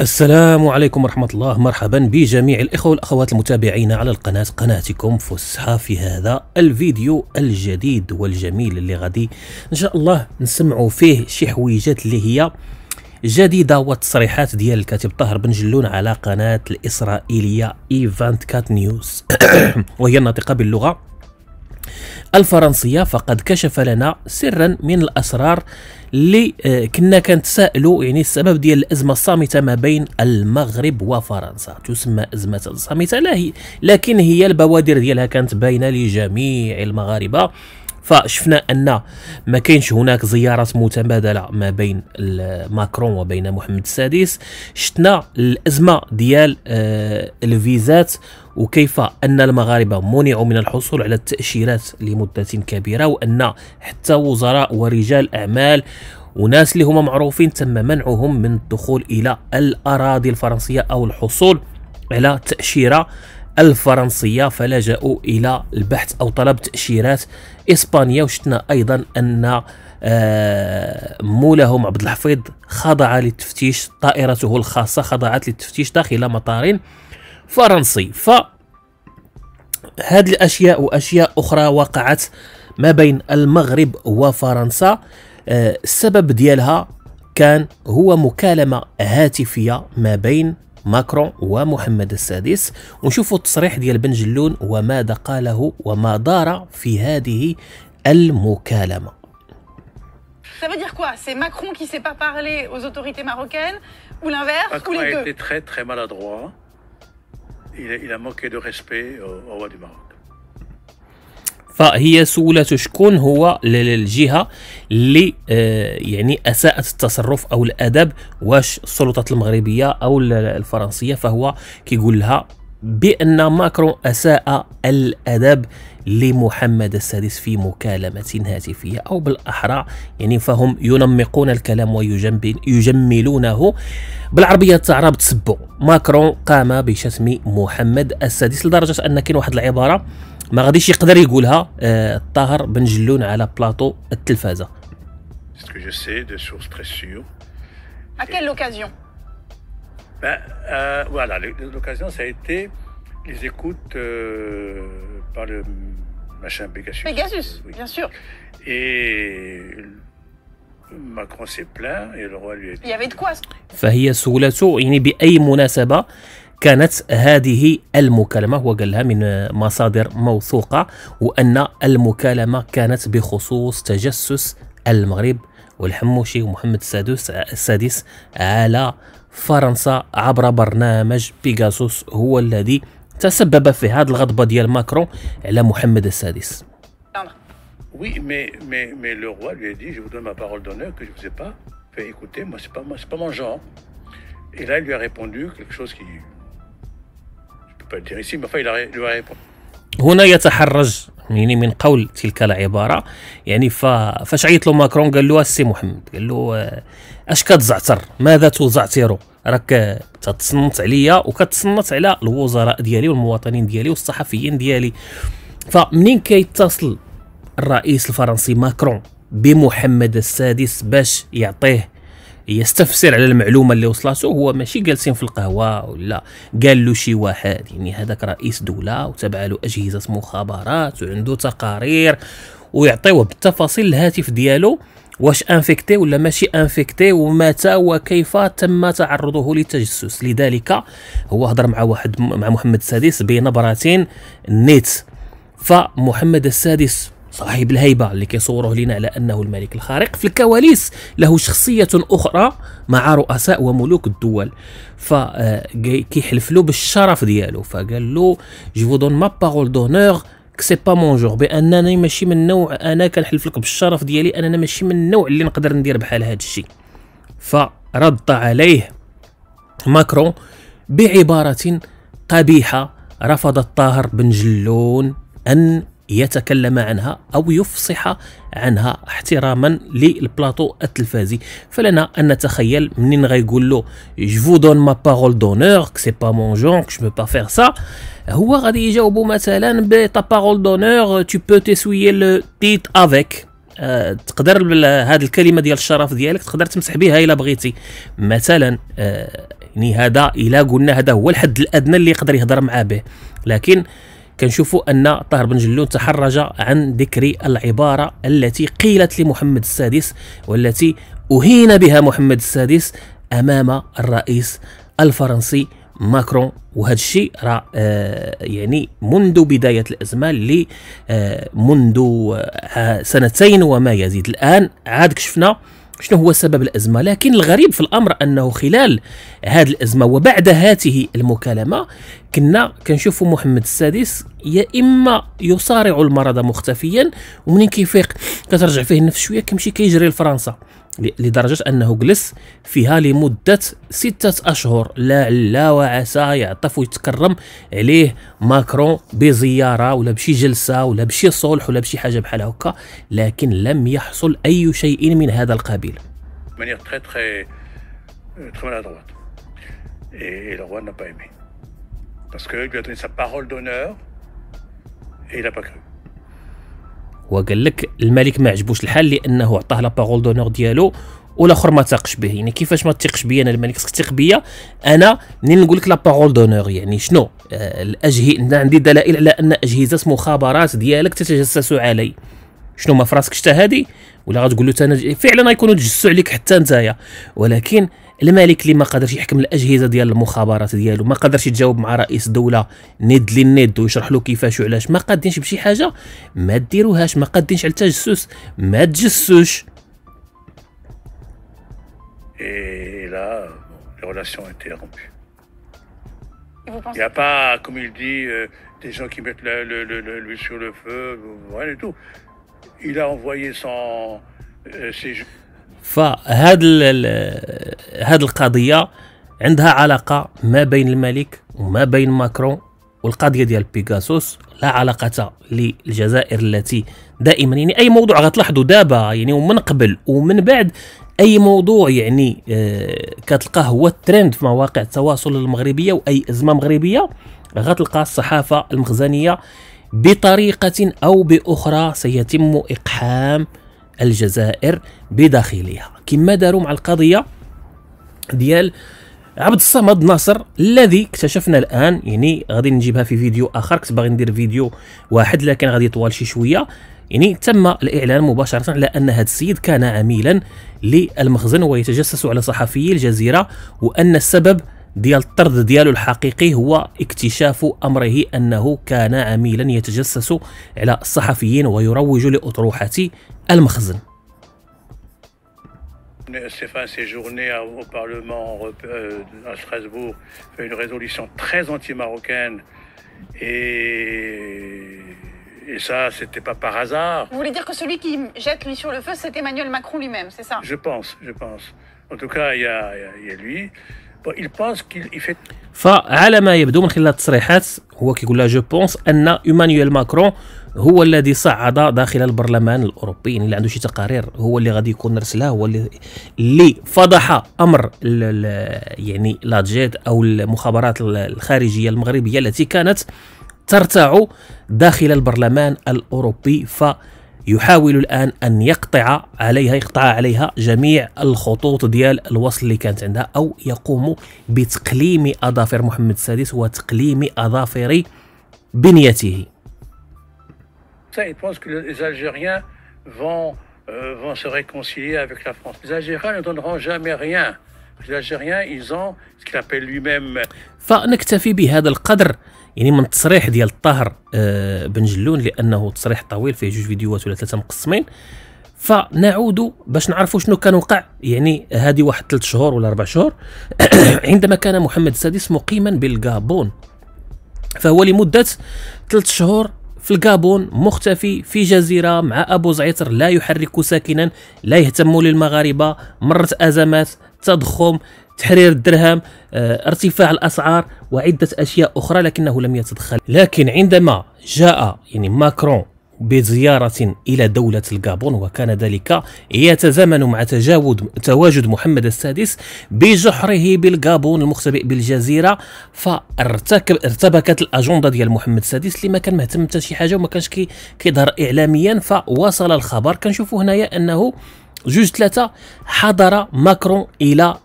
السلام عليكم ورحمة الله مرحبا بجميع الإخوة والأخوات المتابعين على القناة قناتكم فسحة في هذا الفيديو الجديد والجميل اللي غادي إن شاء الله نسمعوا فيه شي حويجات اللي هي جديدة والتصريحات ديال الكاتب طاهر بن جلون على قناة الإسرائيلية إيفانت كات نيوز وهي الناطقة باللغة الفرنسية فقد كشف لنا سرا من الأسرار اللي آه، كنا كنتسائلوا يعني السبب ديال الأزمة الصامتة ما بين المغرب وفرنسا تسمى أزمة صامتة لا هي لكن هي البوادر ديالها كانت باينة لجميع المغاربة فشفنا ان ما كاينش هناك زيارات متبادله ما بين ماكرون وبين محمد السادس شفنا الازمه ديال آه، الفيزات وكيف ان المغاربه منعوا من الحصول على التاشيرات لمده كبيره وان حتى وزراء ورجال اعمال وناس اللي هما معروفين تم منعهم من الدخول الى الاراضي الفرنسيه او الحصول على تاشيره الفرنسية فلجأوا إلى البحث أو طلب تأشيرات إسبانيا وشتنا أيضا أن آه، مولاهم عبد الحفيظ خضع للتفتيش طائرته الخاصة خضعت للتفتيش داخل مطار فرنسي ف هذه الأشياء وأشياء أخرى وقعت ما بين المغرب وفرنسا آه، السبب ديالها كان هو مكالمة هاتفية ما بين ماكرون ومحمد السادس ونشوفوا التصريح ديال بن جلون وماذا قاله وما دار في هذه المكالمه Ça veut dire quoi C'est Macron qui ne sait pas parler aux autorités marocaines ou l'inverse Macron ou les deux a été très très maladroit. Il a, il a manqué de respect au, au roi du Maroc. فهي سولة شكون هو الجهة اللي آه، يعني أساءت التصرف أو الأدب واش السلطات المغربية أو الفرنسية فهو كيقول لها بأن ماكرون أساء الأدب لمحمد السادس في مكالمة هاتفية أو بالأحرى يعني فهم ينمقون الكلام ويجملونه بالعربية تاع راه ماكرون قام بشتم محمد السادس لدرجة أن كاين واحد العبارة ما غاديش يقدر يقولها الطاهر بن جلون على بلاطو التلفازه À quelle occasion ben, euh, Voilà, l'occasion, ça a été les écoutes euh, par le machin Pegasus. Pegasus, oui. bien sûr. Et Macron s'est plaint et le roi lui a dit. Il y avait de quoi فهي سولته يعني بأي مناسبة كانت هذه المكالمة وقالها من مصادر موثوقة وأن المكالمة كانت بخصوص تجسس المغرب والحموشي ومحمد السادس السادس على فرنسا عبر برنامج بيغاسوس هو الذي تسبب في هذه الغضبة ديال ماكرون على محمد السادس Oui, mais, mais, mais le roi lui a dit, je vous donne ma parole d'honneur que je ne vous ai pas fait écouter, moi c'est pas, pas mon genre. Et là, il lui a répondu quelque chose qui يعني هنا يتحرج يعني من قول تلك العباره يعني فاش عيط له ماكرون قال له السي محمد قال له آه، اش كتزعتر ماذا تزعتر راك تتصنت عليا وكتصنت على الوزراء ديالي والمواطنين ديالي والصحفيين ديالي فمنين كيتصل الرئيس الفرنسي ماكرون بمحمد السادس باش يعطيه يستفسر على المعلومه اللي وصلته هو ماشي جالسين في القهوه ولا قال له شي واحد يعني هذاك رئيس دوله وتبع له اجهزه مخابرات وعنده تقارير ويعطيوه بالتفاصيل الهاتف ديالو واش انفكتي ولا ماشي انفكتي ومتى وكيف تم تعرضه للتجسس لذلك هو هضر مع واحد مع محمد السادس بنبرة نيت فمحمد السادس صاحب الهيبة اللي كيصوروه لنا على أنه الملك الخارق في الكواليس له شخصية أخرى مع رؤساء وملوك الدول فكيحلف آه، له بالشرف ديالو فقال له جو دون ما باغول دونور سي با مون بانني ماشي من النوع انا كنحلف لك بالشرف ديالي اننا ماشي من النوع اللي نقدر ندير بحال هذا الشيء فرد عليه ماكرون بعبارة قبيحة رفض الطاهر بن جلون أن يتكلم عنها أو يفصح عنها احتراما للبلاطو التلفازي فلنا أن نتخيل منين غيقول له جو دون ما بارول دونور كسي با مون جون كش با فير سا هو غادي يجاوبو مثلا تا بارول دونور تو بو تسويي لو تيت افيك أه تقدر هذه الكلمه ديال الشرف ديالك تقدر تمسح بها الا بغيتي مثلا أه يعني هذا الا قلنا هذا هو الحد الادنى اللي يقدر يهضر معاه به لكن كنشوفوا ان طاهر بن جلون تحرج عن ذكر العباره التي قيلت لمحمد السادس والتي اهين بها محمد السادس امام الرئيس الفرنسي ماكرون وهذا الشيء راه يعني منذ بدايه الازمه آه، اللي منذ آه، سنتين وما يزيد الان عاد كشفنا شنو هو سبب الأزمة لكن الغريب في الأمر أنه خلال هذه الأزمة وبعد هاته المكالمة كنا كنشوف محمد السادس يا إما يصارع المرض مختفيا ومنين كيفيق كترجع فيه النفس شوية كيمشي كيجري لفرنسا لدرجة أنه جلس فيها لمدة ستة أشهر لا وعسى يعطف ويتكرم عليه ماكرون بزيارة ولا بشي جلسة ولا بشي صلح ولا بشي حاجة بحال هكا لكن لم يحصل أي شيء من هذا القبيل Parce que lui a donné sa parole d'honneur et il n'a pas cru. وقال لك الملك ما عجبوش الحال لانه عطاه لا باغول دونور ديالو والاخر ما تاقش به يعني كيفاش ما تثقش بيا انا الملك خصك تثق بيا انا منين نقول لك لا باغول دونور يعني شنو آه، الاجهزه عندي دلائل على ان اجهزه مخابرات ديالك تتجسس علي شنو ما فراسك شتا هادي ولا غتقول له انا فعلا غيكونوا تجسوا عليك حتى نتايا ولكن الملك اللي ما قدرش يحكم الاجهزه ديال المخابرات ديالو ما قدرش يتجاوب مع رئيس دوله ند للند ويشرح له كيفاش وعلاش ما قادينش بشي حاجه ما ديروهاش ما قادينش على التجسس ما تجسوش Il n'y a pas, comme il dit, euh, des gens qui mettent l'huile sur le feu, rien du tout. il a envoyé son euh, فهاد هاد القضيه عندها علاقه ما بين الملك وما بين ماكرون والقضيه ديال بيغاسوس لا علاقه للجزائر التي دائما يعني اي موضوع غتلاحظوا دابا يعني ومن قبل ومن بعد اي موضوع يعني آه، كتلقاه هو الترند في مواقع التواصل المغربيه واي ازمه مغربيه غتلقى الصحافه المخزنيه بطريقة أو بأخرى سيتم إقحام الجزائر بداخلها كما داروا مع القضية ديال عبد الصمد ناصر الذي اكتشفنا الان يعني غادي نجيبها في فيديو اخر كنت باغي ندير فيديو واحد لكن غادي يطول شي شويه يعني تم الاعلان مباشره على ان هذا السيد كان عميلا للمخزن ويتجسس على صحفيي الجزيره وان السبب ديال الطرد ديالو الحقيقي هو اكتشاف امره انه كان عميلا يتجسس على الصحفيين ويروج Stéphane séjourné au Parlement euh, à Strasbourg, fait une résolution très anti-marocaine. Et, et ça, c'était pas par hasard. Vous voulez dire que celui qui jette lui sur le feu, c'est Emmanuel Macron lui-même, c'est ça Je pense, je pense. En tout cas, il y, y, y a, lui. فعلى ما يبدو من خلال التصريحات هو كيقول لها جو بونس ان ايمانويل ماكرون هو الذي صعد داخل البرلمان الاوروبي يعني اللي عنده شي تقارير هو اللي غادي يكون رسلها هو اللي اللي فضح امر يعني لاجيت او المخابرات الخارجيه المغربيه التي كانت ترتع داخل البرلمان الاوروبي ف يحاول الان ان يقطع عليها يقطع عليها جميع الخطوط ديال الوصل اللي كانت عندها او يقوم بتقليم اظافر محمد السادس وتقليم اظافر بنيته. Euh, vont, se réconcilier avec la France. Les Algériens ne donneront jamais rien Euh, فنكتفي بهذا القدر يعني من التصريح ديال الطاهر آه، بن جلون لانه تصريح طويل فيه جوج فيديوهات ولا ثلاثه مقسمين فنعود باش نعرفوا شنو كان وقع يعني هذه واحد ثلاث شهور ولا اربع شهور عندما كان محمد السادس مقيما بالغابون فهو لمده ثلاث شهور في الغابون مختفي في جزيرة مع أبو زعيتر لا يحرك ساكنا لا يهتم للمغاربة مرت أزمات التضخم تحرير الدرهم آه، ارتفاع الاسعار وعده اشياء اخرى لكنه لم يتدخل لكن عندما جاء يعني ماكرون بزيارة إلى دولة الغابون وكان ذلك يتزامن مع تجاوز تواجد محمد السادس بجحره بالغابون المختبئ بالجزيرة فارتكب ارتبكت الأجندة ديال محمد السادس اللي ما كان مهتم حتى شي حاجة وما كانش كيظهر إعلاميا فوصل الخبر كنشوفوا هنايا أنه جوج ثلاثة حضر ماكرون إلى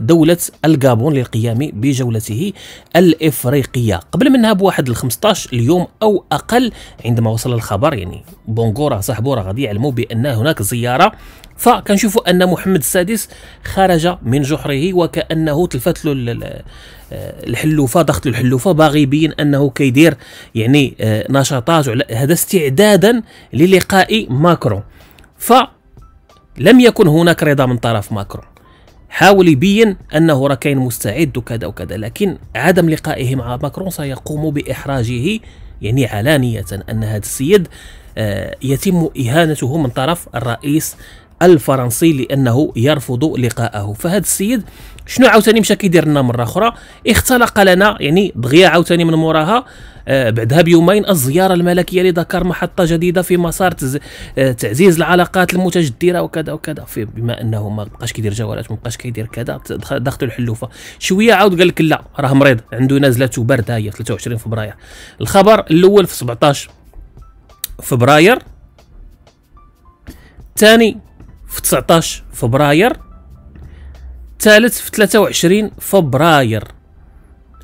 دولة الغابون للقيام بجولته الإفريقية قبل منها بواحد ال 15 اليوم أو أقل عندما وصل الخبر يعني بونغورا صاحبو راه غادي يعلموا بأن هناك زيارة فكنشوفوا أن محمد السادس خرج من جحره وكأنه تلفت له الحلوفة ضغط الحلوفة باغي يبين أنه كيدير يعني آه، نشاطات هذا استعدادا للقاء ماكرون ف لم يكن هناك رضا من طرف ماكرون حاول يبين انه راه كاين مستعد وكذا وكذا لكن عدم لقائه مع ماكرون سيقوم باحراجه يعني علانيه ان هذا السيد آه، يتم اهانته من طرف الرئيس الفرنسي لانه يرفض لقاءه فهذا السيد شنو عاوتاني مشى كيدير لنا مره اخرى اختلق لنا يعني دغيا عاوتاني من موراها آه، بعدها بيومين الزيارة الملكية لدكار محطة جديدة في مسار آه، تعزيز العلاقات المتجدرة وكذا وكذا بما أنه ما بقاش كيدير جوالات ما بقاش كيدير كذا دخلوا الحلوفة شوية عاود قال لك لا راه مريض عنده نازلة باردة هي 23 فبراير الخبر الأول في 17 فبراير الثاني في 19 فبراير الثالث في 23 فبراير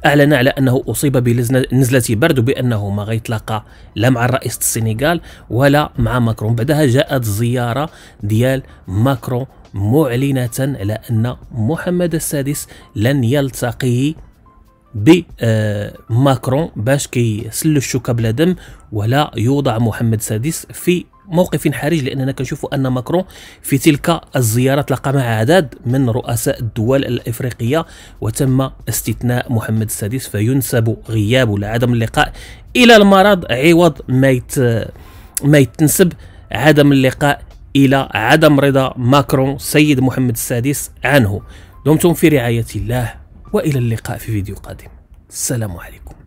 أعلن على أنه أصيب بنزلة برد بأنه ما غيتلاقى لا مع الرئيس السنغال ولا مع ماكرون بعدها جاءت زيارة ديال ماكرون معلنة على أن محمد السادس لن يلتقي بماكرون آه، باش كيسلو الشوكة بلا دم ولا يوضع محمد السادس في موقف حرج لاننا كنشوفوا ان ماكرون في تلك الزياره تلقى مع عدد من رؤساء الدول الافريقيه وتم استثناء محمد السادس فينسب غيابه لعدم اللقاء الى المرض عوض ما يت ما يتنسب عدم اللقاء الى عدم رضا ماكرون سيد محمد السادس عنه دمتم في رعايه الله والى اللقاء في فيديو قادم السلام عليكم